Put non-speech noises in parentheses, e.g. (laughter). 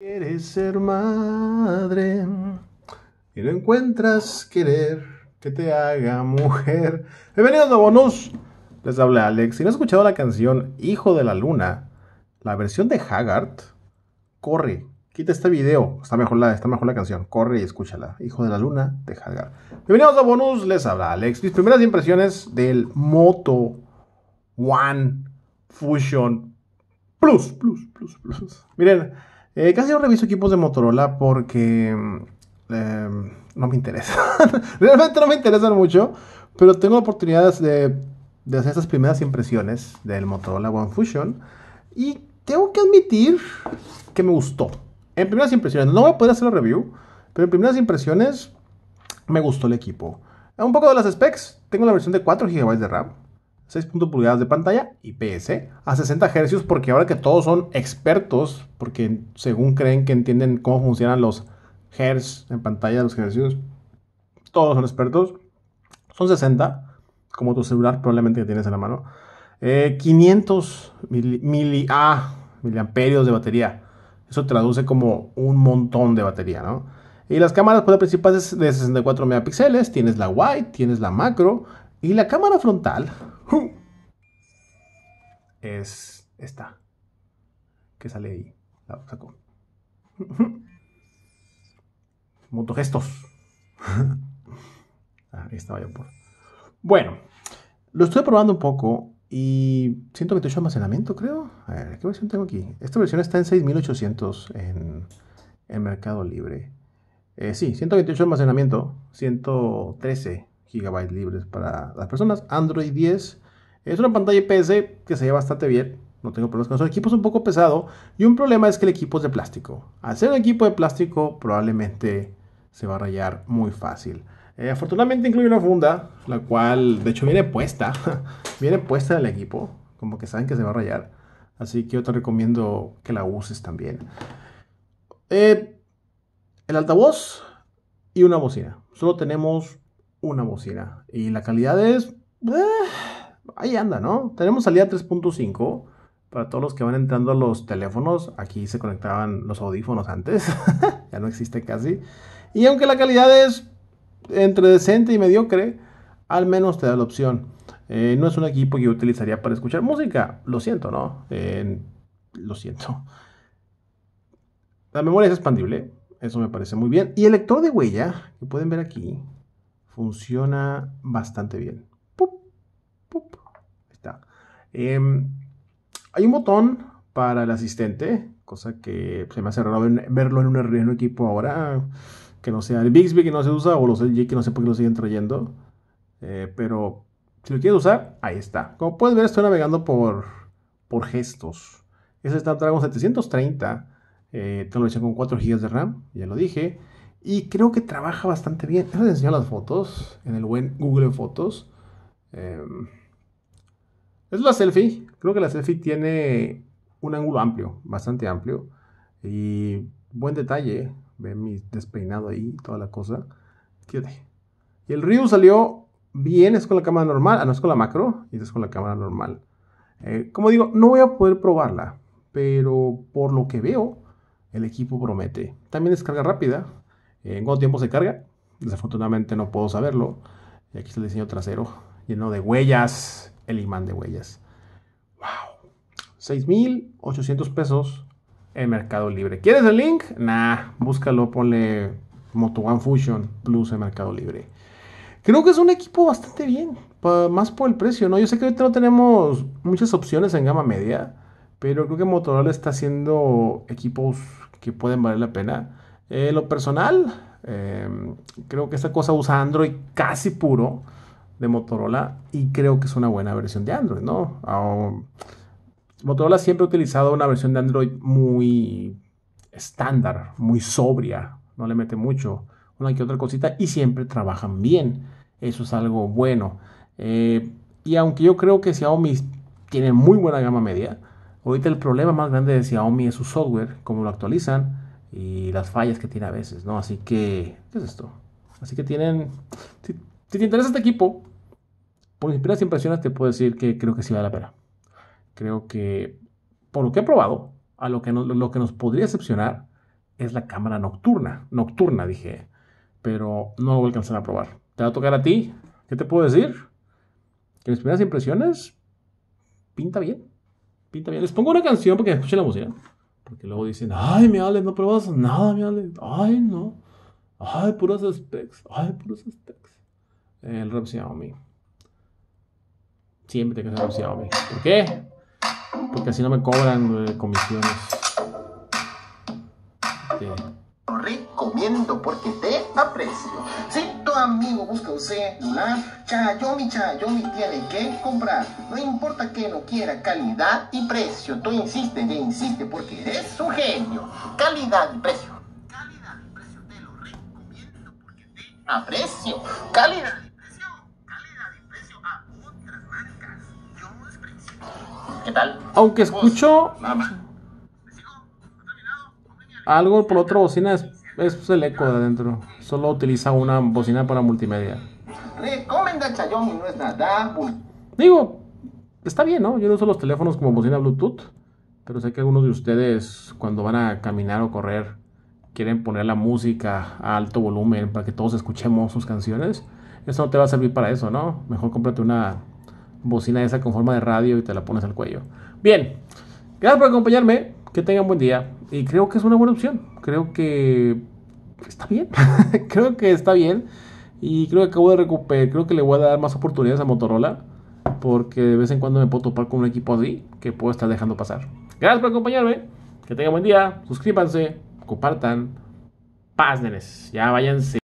Quieres ser madre y no encuentras querer que te haga mujer. Bienvenidos a Bonus. Les habla Alex. Si no has escuchado la canción Hijo de la Luna, la versión de Haggard, corre, quita este video. Está mejor la, está mejor la canción. Corre y escúchala. Hijo de la Luna de Haggard. Bienvenidos a Bonus. Les habla Alex. Mis primeras impresiones del Moto One Fusion Plus, plus, plus, plus. Miren. Eh, casi no reviso equipos de Motorola porque mm, em, no me interesan. (laughs) Realmente no me interesan mucho, pero tengo oportunidades de, de, hacer esas primeras impresiones del Motorola One Fusion. Y tengo que admitir que me gustó. En primeras impresiones, no voy a poder hacer la review, pero en primeras impresiones me gustó el equipo. Un poco de las specs, tengo la versión de 4 GB de RAM, 6. pulgadas de pantalla IPS a 60 Hz porque ahora que todos son expertos, porque según creen que entienden cómo funcionan los Hz en pantalla, los Hz, todos son expertos, son 60, como tu celular probablemente que tienes en la mano, 500 eh, ah, miliamperios de batería, eso traduce como un montón de batería, ¿no? Y las cámaras pues, principales de 64 megapíxeles, tienes la wide, tienes la macro, y la cámara frontal es esta que sale ahí. La saco. Motogestos. (laughs) ahí estaba yo por. Bueno, lo estoy probando un poco y 128 de almacenamiento, creo. A ver, ¿qué versión tengo aquí? Esta versión está en 6800 en, Mercado Libre. Eh, sí, 128 almacenamiento, 113 Gigabytes libres para las personas. Android 10 es una pantalla IPS que se lleva bastante bien. No tengo problemas con eso. El equipo, es un poco pesado. Y un problema es que el equipo es de plástico. Al ser un equipo de plástico, probablemente se va a rayar muy fácil. Eh, afortunadamente incluye una funda, la cual de hecho viene puesta. (laughs) viene puesta en el equipo, como que saben que se va a rayar. Así que yo te recomiendo que la uses también. Eh, el altavoz y una bocina. Solo tenemos una bocina. Y la calidad es... Eh, ahí anda, ¿no? Tenemos salida 3.5. Para todos los que van entrando a los teléfonos, aquí se conectaban los audífonos antes. (laughs) ya no existe casi. Y aunque la calidad es entre decente y mediocre, al menos te da la opción. Eh, no es un equipo que yo utilizaría para escuchar música. Lo siento, ¿no? Eh, lo siento. La memoria es expandible. Eso me parece muy bien. Y el lector de huella, que pueden ver aquí, funciona bastante bien. Em, hay un botón para el asistente, cosa que se me hace raro verlo en un, equipo ahora, que no sea el Bixby que no se usa o los LG que no sé por qué lo siguen trayendo. Eh, pero si lo quieres usar, ahí está. Como puedes ver, estoy navegando por, por gestos. Ese está Dragon 730, eh, con 4 GB de RAM, ya lo dije. Y creo que trabaja bastante bien. les enseño las fotos en el buen Google Fotos. Em, es la selfie. Creo que la selfie tiene un ángulo amplio, bastante amplio. Y buen detalle. Ven mi despeinado ahí, toda la cosa. Y el Ryu salió bien. Es con la cámara normal. Ah, no es con la macro. Y es con la cámara normal. Eh, como digo, no voy a poder probarla. Pero por lo que veo, el equipo promete. También descarga rápida. ¿En eh, cuánto tiempo se carga? Desafortunadamente no puedo saberlo. Y aquí está el diseño trasero, lleno de huellas, el imán de huellas. ¡Wow! 6.800 pesos en Mercado Libre. ¿Quieres el link? Nah, búscalo, ponle Moto One Fusion Plus en Mercado Libre. Creo que es un equipo bastante bien, más por el precio, ¿no? Yo sé que ahorita no tenemos muchas opciones en gama media, pero creo que Motorola está haciendo equipos que pueden valer la pena. Eh, lo personal, em, creo que esta cosa usa Android casi puro de Motorola y creo que es una buena versión de Android, ¿no? Motorola siempre ha utilizado una versión de Android muy estándar, muy sobria, no le mete mucho, una que otra cosita y siempre trabajan bien. Eso es algo bueno. Eh, y aunque yo creo que Xiaomi tiene muy buena gama media, ahorita el problema más grande de Xiaomi es su software, cómo lo actualizan y las fallas que tiene a veces, ¿no? Así que, ¿qué es esto? Así que tienen, si, te interesa este equipo, por mis primeras impresiones te puedo decir que creo que sí vale la pena. Creo que, por lo que he probado, a lo que, lo que nos podría excepcionar es la cámara nocturna. Nocturna, dije. Pero no lo voy a alcanzar a probar. Te va a tocar a ti. ¿Qué te puedo decir? Que mis primeras e impresiones pinta bien. Pinta bien. Les pongo una canción porque escuchen la música. Porque luego dicen, ay, mi Ale, no probas nada, mi Ale. Ay, no. Ay, puros specs. Ay, puros specs. El RAM Xiaomi. Siempre tengo que ser Xiaomi. ¿Por qué? Porque así no me cobran eh, comisiones. Te recomiendo porque te aprecio. Sí, amigo busca un celular, ah, Chayomi Chayomi tiene que comprar. No importa que no quiera calidad y precio, tú insiste, e insiste porque eres su genio. Calidad y precio. Calidad y precio te lo recomiendo porque te aprecio. Calidad y precio. Calidad y precio a otras marcas. Yo es principio ¿Qué tal? Aunque escucho... Algo por otro bocina es pues, el eco de adentro. Solo utiliza una bocina para multimedia. Recomenda Xiaomi, no es nada. Digo, está bien, ¿no? Yo no uso los teléfonos como bocina Bluetooth. Pero sé que algunos de ustedes, cuando van a caminar o correr, quieren poner la música a alto volumen para que todos escuchemos sus canciones. Eso no te va a servir para eso, ¿no? Mejor cómprate una bocina esa con forma de radio y te la pones al cuello. Bien, gracias por acompañarme. Que tengan buen día. Y creo que es una buena opción. Creo que está bien. (laughs) creo que está bien. Y creo que acabo de recuperar. Creo que le voy a dar más oportunidades a Motorola. Porque de vez en cuando me puedo topar con un equipo así que puedo estar dejando pasar. Gracias por acompañarme. Que tengan buen día. Suscríbanse. Compartan. Paz, nenes. Ya váyanse.